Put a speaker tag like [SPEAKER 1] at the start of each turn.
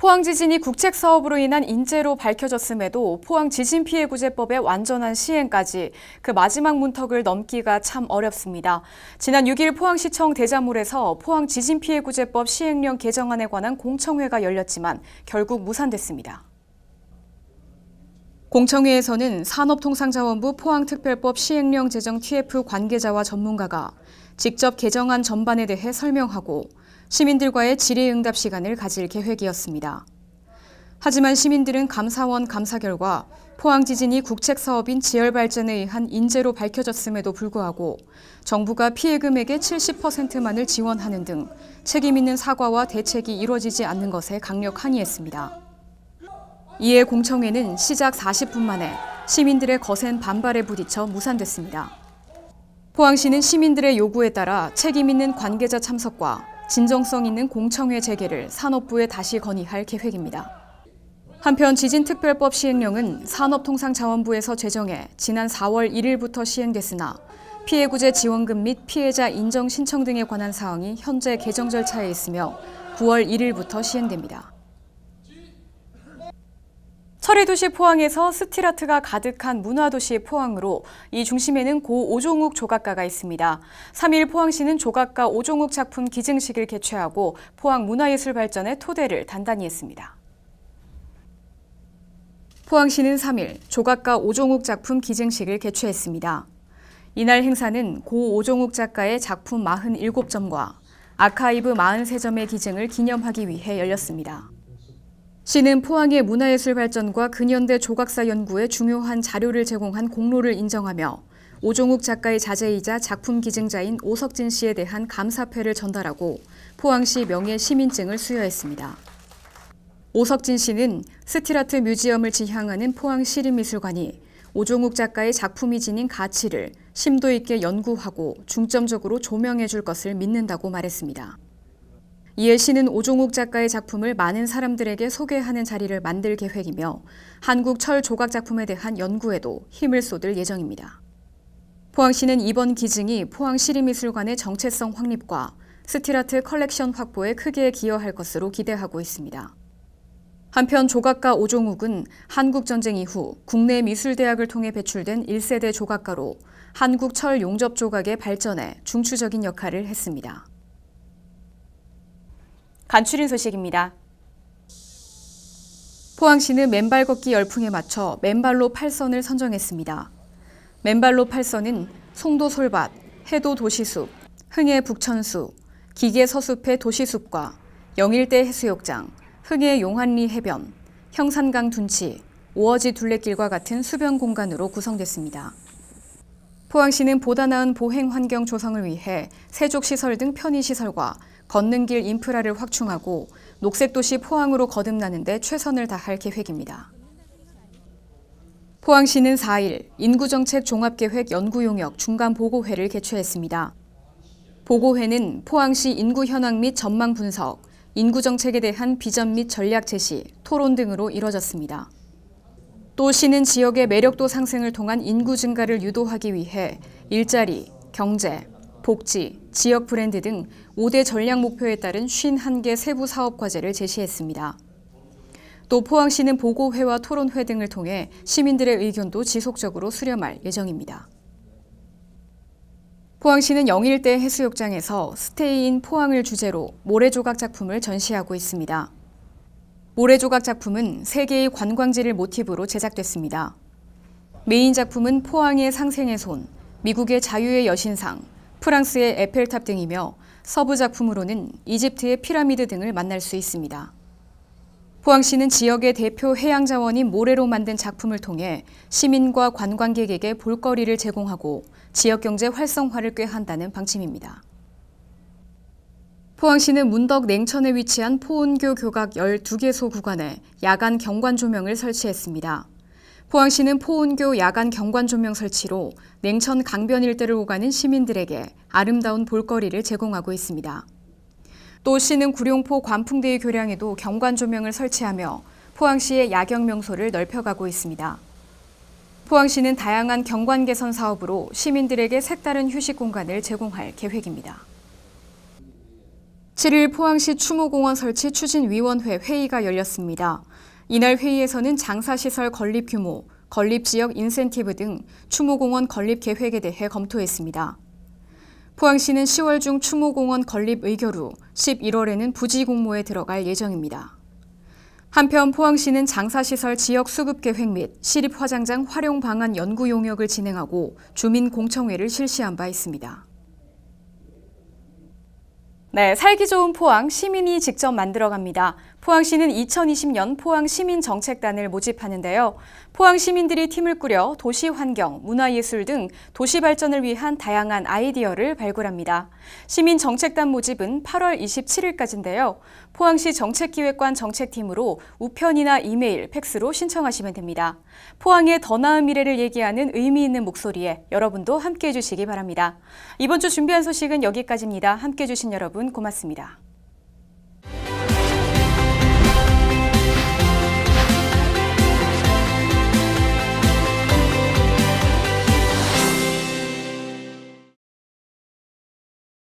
[SPEAKER 1] 포항 지진이 국책 사업으로 인한 인재로 밝혀졌음에도 포항 지진 피해 구제법의 완전한 시행까지 그 마지막 문턱을 넘기가 참 어렵습니다. 지난 6일 포항시청 대자몰에서 포항 지진 피해 구제법 시행령 개정안에 관한 공청회가 열렸지만 결국 무산됐습니다. 공청회에서는 산업통상자원부 포항특별법 시행령 제정 TF 관계자와 전문가가 직접 개정안 전반에 대해 설명하고 시민들과의 질의응답 시간을 가질 계획이었습니다. 하지만 시민들은 감사원 감사 결과 포항 지진이 국책 사업인 지열 발전에 의한 인재로 밝혀졌음에도 불구하고 정부가 피해 금액의 70%만을 지원하는 등 책임 있는 사과와 대책이 이루어지지 않는 것에 강력 항의했습니다. 이에 공청회는 시작 40분 만에 시민들의 거센 반발에 부딪혀 무산됐습니다. 포항시는 시민들의 요구에 따라 책임 있는 관계자 참석과 진정성 있는 공청회 재개를 산업부에 다시 건의할 계획입니다. 한편 지진특별법 시행령은 산업통상자원부에서 제정해 지난 4월 1일부터 시행됐으나 피해구제 지원금 및 피해자 인정 신청 등에 관한 사항이 현재 개정 절차에 있으며 9월 1일부터 시행됩니다. 철의도시 포항에서 스틸아트가 가득한 문화도시 포항으로 이 중심에는 고 오종욱 조각가가 있습니다. 3일 포항시는 조각가 오종욱 작품 기증식을 개최하고 포항 문화예술 발전의 토대를 단단히 했습니다. 포항시는 3일 조각가 오종욱 작품 기증식을 개최했습니다. 이날 행사는 고 오종욱 작가의 작품 47점과 아카이브 43점의 기증을 기념하기 위해 열렸습니다. 시는 포항의 문화예술 발전과 근현대 조각사 연구에 중요한 자료를 제공한 공로를 인정하며 오종욱 작가의 자제이자 작품 기증자인 오석진 씨에 대한 감사패를 전달하고 포항시 명예 시민증을 수여했습니다. 오석진 씨는 스틸아트 뮤지엄을 지향하는 포항시립미술관이 오종욱 작가의 작품이 지닌 가치를 심도 있게 연구하고 중점적으로 조명해 줄 것을 믿는다고 말했습니다. 이에 시는 오종욱 작가의 작품을 많은 사람들에게 소개하는 자리를 만들 계획이며 한국 철 조각 작품에 대한 연구에도 힘을 쏟을 예정입니다. 포항시는 이번 기증이 포항시립미술관의 정체성 확립과 스틸아트 컬렉션 확보에 크게 기여할 것으로 기대하고 있습니다. 한편 조각가 오종욱은 한국전쟁 이후 국내 미술대학을 통해 배출된 1세대 조각가로 한국 철 용접 조각의 발전에 중추적인 역할을 했습니다. 간추린 소식입니다. 포항시는 맨발 걷기 열풍에 맞춰 맨발로 8선을 선정했습니다. 맨발로 8선은 송도 솔밭, 해도 도시숲, 흥해 북천수, 기계 서숲의 도시숲과 영일대 해수욕장, 흥해 용한리 해변, 형산강 둔치, 오어지 둘레길과 같은 수변 공간으로 구성됐습니다. 포항시는 보다 나은 보행 환경 조성을 위해 세족시설 등 편의시설과 걷는 길 인프라를 확충하고 녹색도시 포항으로 거듭나는 데 최선을 다할 계획입니다. 포항시는 4일 인구정책 종합계획 연구용역 중간보고회를 개최했습니다. 보고회는 포항시 인구 현황 및 전망 분석, 인구정책에 대한 비전 및 전략 제시, 토론 등으로 이뤄졌습니다. 또 시는 지역의 매력도 상승을 통한 인구 증가를 유도하기 위해 일자리, 경제, 복지, 지역 브랜드 등 5대 전략 목표에 따른 51개 세부 사업 과제를 제시했습니다. 또 포항시는 보고회와 토론회 등을 통해 시민들의 의견도 지속적으로 수렴할 예정입니다. 포항시는 영일대 해수욕장에서 스테이인 포항을 주제로 모래조각 작품을 전시하고 있습니다. 모래 조각 작품은 세개의 관광지를 모티브로 제작됐습니다. 메인 작품은 포항의 상생의 손, 미국의 자유의 여신상, 프랑스의 에펠탑 등이며 서부 작품으로는 이집트의 피라미드 등을 만날 수 있습니다. 포항시는 지역의 대표 해양 자원인 모래로 만든 작품을 통해 시민과 관광객에게 볼거리를 제공하고 지역 경제 활성화를 꾀한다는 방침입니다. 포항시는 문덕 냉천에 위치한 포은교 교각 12개소 구간에 야간 경관 조명을 설치했습니다. 포항시는 포은교 야간 경관 조명 설치로 냉천 강변 일대를 오가는 시민들에게 아름다운 볼거리를 제공하고 있습니다. 또 시는 구룡포 관풍대의 교량에도 경관 조명을 설치하며 포항시의 야경 명소를 넓혀가고 있습니다. 포항시는 다양한 경관 개선 사업으로 시민들에게 색다른 휴식 공간을 제공할 계획입니다. 7일 포항시 추모공원 설치 추진위원회 회의가 열렸습니다. 이날 회의에서는 장사시설 건립 규모, 건립 지역 인센티브 등 추모공원 건립 계획에 대해 검토했습니다. 포항시는 10월 중 추모공원 건립 의결 후 11월에는 부지 공모에 들어갈 예정입니다. 한편 포항시는 장사시설 지역 수급 계획 및 시립 화장장 활용 방안 연구 용역을 진행하고 주민 공청회를 실시한 바 있습니다. 네, 살기 좋은 포항 시민이 직접 만들어 갑니다. 포항시는 2020년 포항시민정책단을 모집하는데요. 포항시민들이 팀을 꾸려 도시 환경, 문화예술 등 도시 발전을 위한 다양한 아이디어를 발굴합니다. 시민정책단 모집은 8월 27일까지인데요. 포항시 정책기획관 정책팀으로 우편이나 이메일, 팩스로 신청하시면 됩니다. 포항의 더 나은 미래를 얘기하는 의미 있는 목소리에 여러분도 함께해 주시기 바랍니다. 이번 주 준비한 소식은 여기까지입니다. 함께해 주신 여러분 고맙습니다.